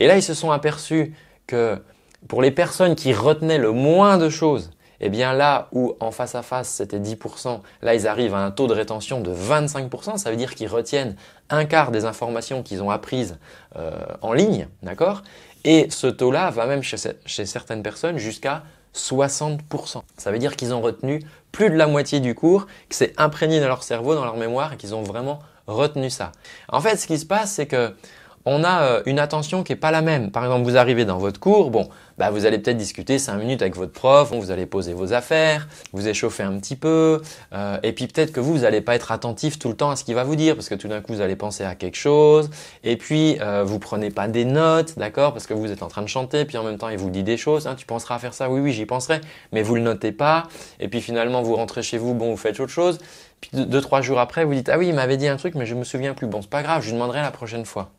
Et là, ils se sont aperçus que pour les personnes qui retenaient le moins de choses, eh bien là où en face à face c'était 10%, là ils arrivent à un taux de rétention de 25%, ça veut dire qu'ils retiennent un quart des informations qu'ils ont apprises euh, en ligne, d'accord Et ce taux-là va même chez, chez certaines personnes jusqu'à 60%. Ça veut dire qu'ils ont retenu plus de la moitié du cours, que c'est imprégné dans leur cerveau, dans leur mémoire, et qu'ils ont vraiment retenu ça. En fait, ce qui se passe, c'est que on a euh, une attention qui n'est pas la même. Par exemple, vous arrivez dans votre cours, bon, bah vous allez peut-être discuter 5 minutes avec votre prof, vous allez poser vos affaires, vous échauffer un petit peu, euh, et puis peut-être que vous, vous n'allez pas être attentif tout le temps à ce qu'il va vous dire, parce que tout d'un coup, vous allez penser à quelque chose, et puis euh, vous prenez pas des notes, d'accord, parce que vous êtes en train de chanter, puis en même temps, il vous dit des choses, hein, tu penseras à faire ça, oui, oui, j'y penserai, mais vous le notez pas, et puis finalement, vous rentrez chez vous, bon, vous faites autre chose, puis deux, trois jours après, vous dites, ah oui, il m'avait dit un truc, mais je me souviens plus, bon, c'est pas grave, je demanderai la prochaine fois.